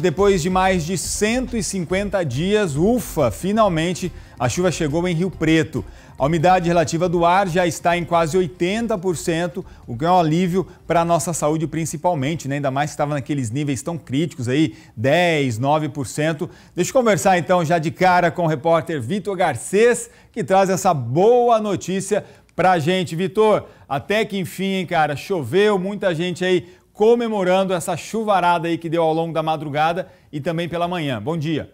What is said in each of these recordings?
Depois de mais de 150 dias, ufa, finalmente a chuva chegou em Rio Preto. A umidade relativa do ar já está em quase 80%, o que é um alívio para a nossa saúde principalmente, né? ainda mais que estava naqueles níveis tão críticos aí, 10, 9%. Deixa eu conversar então já de cara com o repórter Vitor Garcês, que traz essa boa notícia para a gente. Vitor, até que enfim, hein, cara, choveu, muita gente aí comemorando essa chuvarada aí que deu ao longo da madrugada e também pela manhã. Bom dia.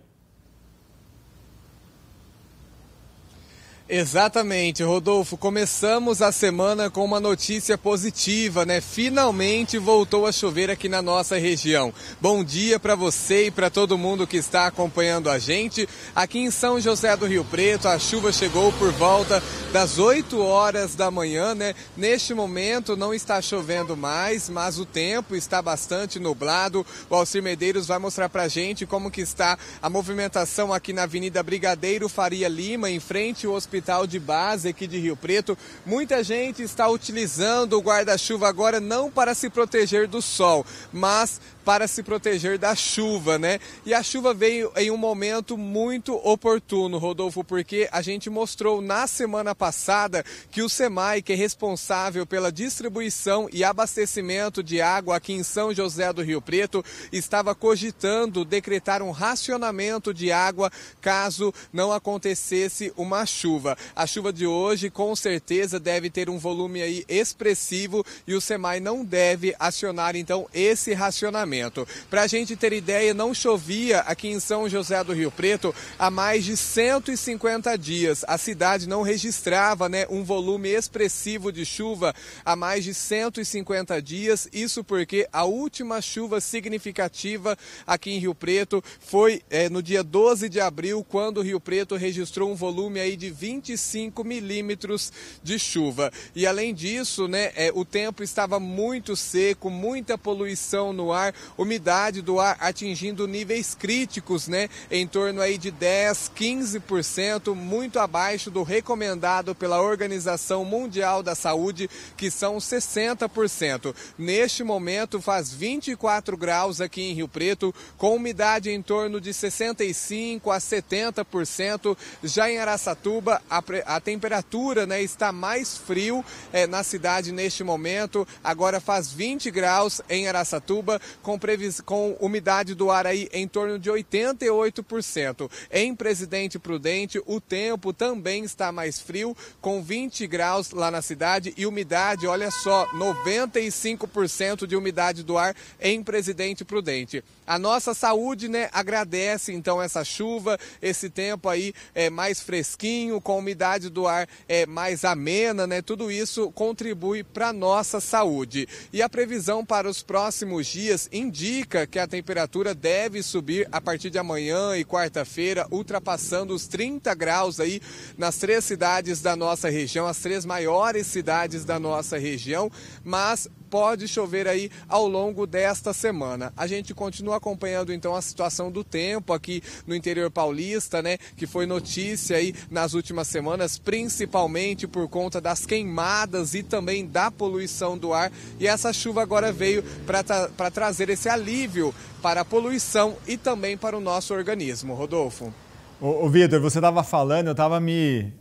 Exatamente, Rodolfo. Começamos a semana com uma notícia positiva, né? Finalmente voltou a chover aqui na nossa região. Bom dia para você e para todo mundo que está acompanhando a gente. Aqui em São José do Rio Preto, a chuva chegou por volta das 8 horas da manhã, né? Neste momento não está chovendo mais, mas o tempo está bastante nublado. O Alcir Medeiros vai mostrar pra gente como que está a movimentação aqui na Avenida Brigadeiro Faria Lima, em frente ao Hospital hospital de base aqui de Rio Preto. Muita gente está utilizando o guarda-chuva agora não para se proteger do sol, mas para se proteger da chuva, né? E a chuva veio em um momento muito oportuno, Rodolfo, porque a gente mostrou na semana passada que o SEMAI, que é responsável pela distribuição e abastecimento de água aqui em São José do Rio Preto, estava cogitando decretar um racionamento de água caso não acontecesse uma chuva chuva. A chuva de hoje com certeza deve ter um volume aí expressivo e o SEMAI não deve acionar então esse racionamento. Para a gente ter ideia, não chovia aqui em São José do Rio Preto há mais de 150 dias. A cidade não registrava né, um volume expressivo de chuva há mais de 150 dias. Isso porque a última chuva significativa aqui em Rio Preto foi é, no dia 12 de abril, quando o Rio Preto registrou um volume aí de 20 25 milímetros de chuva. E além disso, né, é, o tempo estava muito seco, muita poluição no ar, umidade do ar atingindo níveis críticos, né, em torno aí de 10, 15%, muito abaixo do recomendado pela Organização Mundial da Saúde, que são 60%. Neste momento faz 24 graus aqui em Rio Preto, com umidade em torno de 65 a 70%. Já em Araçatuba, a, a temperatura né, está mais frio é, na cidade neste momento. Agora faz 20 graus em Araçatuba, com, previs... com umidade do ar aí em torno de 88%. Em Presidente Prudente, o tempo também está mais frio, com 20 graus lá na cidade e umidade, olha só, 95% de umidade do ar em Presidente Prudente. A nossa saúde, né, agradece então essa chuva, esse tempo aí é mais fresquinho, com a umidade do ar é mais amena, né? Tudo isso contribui para nossa saúde. E a previsão para os próximos dias indica que a temperatura deve subir a partir de amanhã e quarta-feira, ultrapassando os 30 graus aí nas três cidades da nossa região, as três maiores cidades da nossa região, mas pode chover aí ao longo desta semana. A gente continua acompanhando então a situação do tempo aqui no interior paulista, né, que foi notícia aí nas últimas semanas, principalmente por conta das queimadas e também da poluição do ar. E essa chuva agora veio para tra trazer esse alívio para a poluição e também para o nosso organismo. Rodolfo. O ô Vitor, você estava falando, eu estava me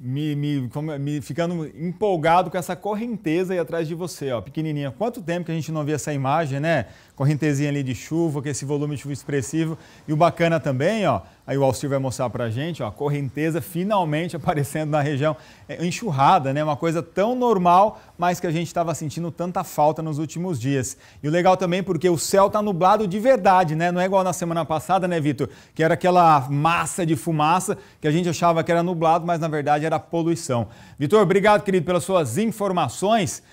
me, me, é, me ficando empolgado com essa correnteza aí atrás de você, ó, pequenininha. Quanto tempo que a gente não via essa imagem, né? Correntezinha ali de chuva, com esse volume de chuva expressivo. E o bacana também, ó, Aí o Alcir vai mostrar para a gente ó, a correnteza finalmente aparecendo na região é, enxurrada, né? Uma coisa tão normal, mas que a gente estava sentindo tanta falta nos últimos dias. E o legal também porque o céu está nublado de verdade, né? Não é igual na semana passada, né, Vitor? Que era aquela massa de fumaça que a gente achava que era nublado, mas na verdade era poluição. Vitor, obrigado, querido, pelas suas informações.